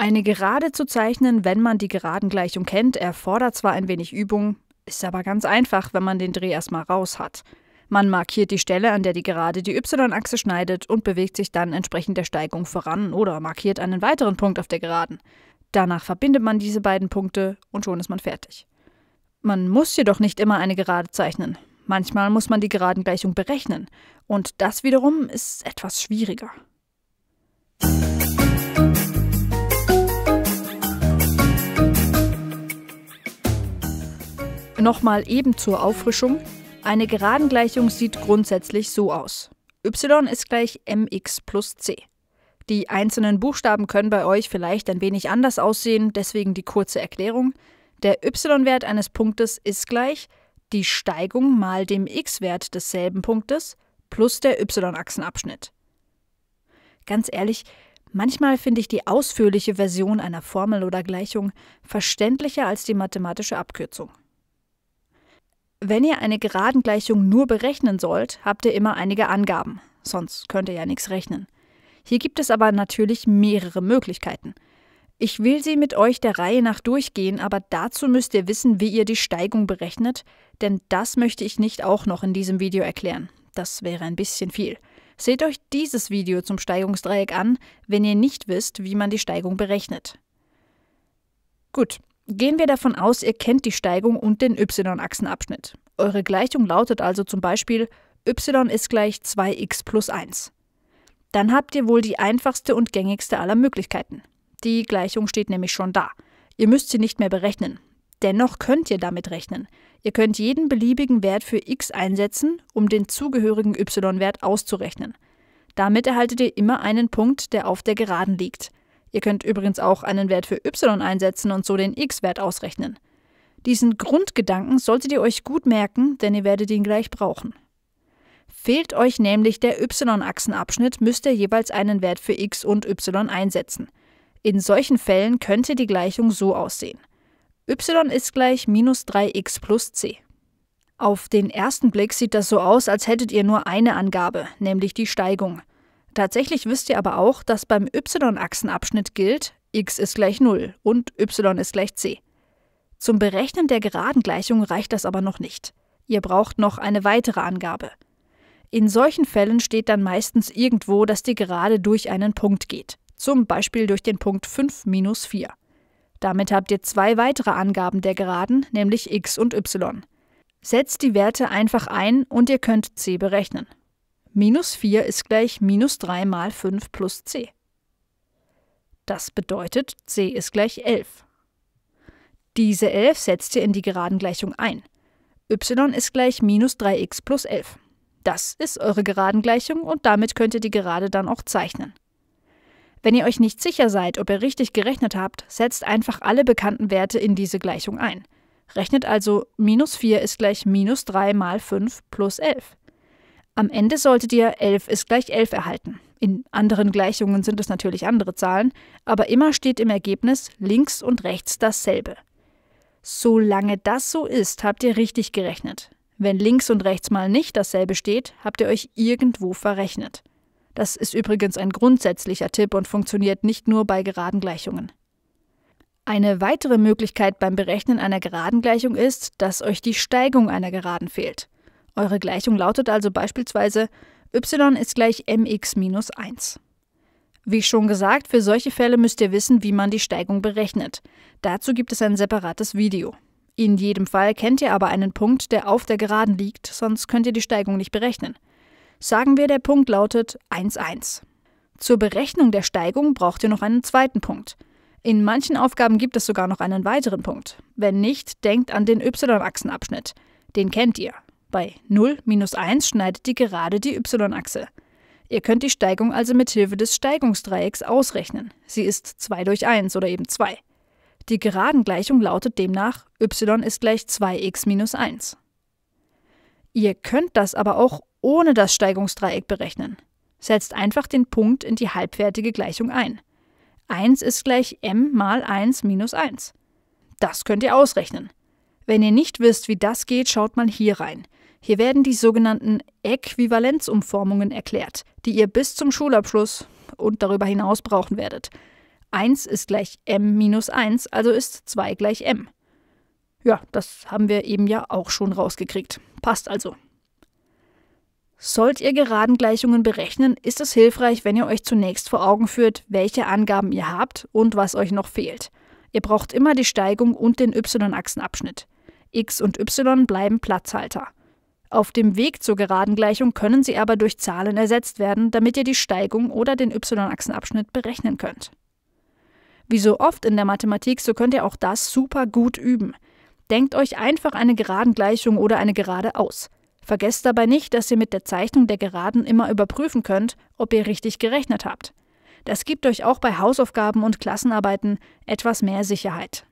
Eine Gerade zu zeichnen, wenn man die Geradengleichung kennt, erfordert zwar ein wenig Übung, ist aber ganz einfach, wenn man den Dreh erstmal raus hat. Man markiert die Stelle, an der die Gerade die y-Achse schneidet und bewegt sich dann entsprechend der Steigung voran oder markiert einen weiteren Punkt auf der Geraden. Danach verbindet man diese beiden Punkte und schon ist man fertig. Man muss jedoch nicht immer eine Gerade zeichnen. Manchmal muss man die Geradengleichung berechnen und das wiederum ist etwas schwieriger. Nochmal eben zur Auffrischung. Eine Geradengleichung sieht grundsätzlich so aus. y ist gleich mx plus c. Die einzelnen Buchstaben können bei euch vielleicht ein wenig anders aussehen, deswegen die kurze Erklärung. Der y-Wert eines Punktes ist gleich die Steigung mal dem x-Wert desselben Punktes plus der y-Achsenabschnitt. Ganz ehrlich, manchmal finde ich die ausführliche Version einer Formel oder Gleichung verständlicher als die mathematische Abkürzung. Wenn ihr eine Geradengleichung nur berechnen sollt, habt ihr immer einige Angaben, sonst könnt ihr ja nichts rechnen. Hier gibt es aber natürlich mehrere Möglichkeiten. Ich will sie mit euch der Reihe nach durchgehen, aber dazu müsst ihr wissen, wie ihr die Steigung berechnet, denn das möchte ich nicht auch noch in diesem Video erklären. Das wäre ein bisschen viel. Seht euch dieses Video zum Steigungsdreieck an, wenn ihr nicht wisst, wie man die Steigung berechnet. Gut, Gehen wir davon aus, ihr kennt die Steigung und den y-Achsenabschnitt. Eure Gleichung lautet also zum Beispiel y ist gleich 2x plus 1. Dann habt ihr wohl die einfachste und gängigste aller Möglichkeiten. Die Gleichung steht nämlich schon da. Ihr müsst sie nicht mehr berechnen. Dennoch könnt ihr damit rechnen. Ihr könnt jeden beliebigen Wert für x einsetzen, um den zugehörigen y-Wert auszurechnen. Damit erhaltet ihr immer einen Punkt, der auf der Geraden liegt. Ihr könnt übrigens auch einen Wert für y einsetzen und so den x-Wert ausrechnen. Diesen Grundgedanken solltet ihr euch gut merken, denn ihr werdet ihn gleich brauchen. Fehlt euch nämlich der y-Achsenabschnitt, müsst ihr jeweils einen Wert für x und y einsetzen. In solchen Fällen könnte die Gleichung so aussehen. y ist gleich minus 3x plus c. Auf den ersten Blick sieht das so aus, als hättet ihr nur eine Angabe, nämlich die Steigung. Tatsächlich wisst ihr aber auch, dass beim y-Achsenabschnitt gilt, x ist gleich 0 und y ist gleich c. Zum Berechnen der geraden Gleichung reicht das aber noch nicht. Ihr braucht noch eine weitere Angabe. In solchen Fällen steht dann meistens irgendwo, dass die Gerade durch einen Punkt geht, zum Beispiel durch den Punkt 5 minus 4. Damit habt ihr zwei weitere Angaben der Geraden, nämlich x und y. Setzt die Werte einfach ein und ihr könnt c berechnen. Minus 4 ist gleich minus 3 mal 5 plus c. Das bedeutet, c ist gleich 11. Diese 11 setzt ihr in die Geradengleichung ein. y ist gleich minus 3x plus 11. Das ist eure Geradengleichung und damit könnt ihr die Gerade dann auch zeichnen. Wenn ihr euch nicht sicher seid, ob ihr richtig gerechnet habt, setzt einfach alle bekannten Werte in diese Gleichung ein. Rechnet also minus 4 ist gleich minus 3 mal 5 plus 11. Am Ende solltet ihr 11 ist gleich 11 erhalten. In anderen Gleichungen sind es natürlich andere Zahlen, aber immer steht im Ergebnis links und rechts dasselbe. Solange das so ist, habt ihr richtig gerechnet. Wenn links und rechts mal nicht dasselbe steht, habt ihr euch irgendwo verrechnet. Das ist übrigens ein grundsätzlicher Tipp und funktioniert nicht nur bei geraden Gleichungen. Eine weitere Möglichkeit beim Berechnen einer geraden Gleichung ist, dass euch die Steigung einer Geraden fehlt. Eure Gleichung lautet also beispielsweise y ist gleich mx minus 1. Wie schon gesagt, für solche Fälle müsst ihr wissen, wie man die Steigung berechnet. Dazu gibt es ein separates Video. In jedem Fall kennt ihr aber einen Punkt, der auf der Geraden liegt, sonst könnt ihr die Steigung nicht berechnen. Sagen wir, der Punkt lautet 1,1. Zur Berechnung der Steigung braucht ihr noch einen zweiten Punkt. In manchen Aufgaben gibt es sogar noch einen weiteren Punkt. Wenn nicht, denkt an den y-Achsenabschnitt. Den kennt ihr. Bei 0 minus 1 schneidet die Gerade die y-Achse. Ihr könnt die Steigung also mit Hilfe des Steigungsdreiecks ausrechnen. Sie ist 2 durch 1 oder eben 2. Die Geradengleichung lautet demnach y ist gleich 2x minus 1. Ihr könnt das aber auch ohne das Steigungsdreieck berechnen. Setzt einfach den Punkt in die halbfertige Gleichung ein. 1 ist gleich m mal 1 minus 1. Das könnt ihr ausrechnen. Wenn ihr nicht wisst, wie das geht, schaut mal hier rein. Hier werden die sogenannten Äquivalenzumformungen erklärt, die ihr bis zum Schulabschluss und darüber hinaus brauchen werdet. 1 ist gleich m minus 1, also ist 2 gleich m. Ja, das haben wir eben ja auch schon rausgekriegt. Passt also. Sollt ihr geraden Gleichungen berechnen, ist es hilfreich, wenn ihr euch zunächst vor Augen führt, welche Angaben ihr habt und was euch noch fehlt. Ihr braucht immer die Steigung und den y-Achsenabschnitt. x und y bleiben Platzhalter. Auf dem Weg zur geraden Gleichung können sie aber durch Zahlen ersetzt werden, damit ihr die Steigung oder den y-Achsenabschnitt berechnen könnt. Wie so oft in der Mathematik, so könnt ihr auch das super gut üben. Denkt euch einfach eine geraden Gleichung oder eine gerade aus. Vergesst dabei nicht, dass ihr mit der Zeichnung der Geraden immer überprüfen könnt, ob ihr richtig gerechnet habt. Das gibt euch auch bei Hausaufgaben und Klassenarbeiten etwas mehr Sicherheit.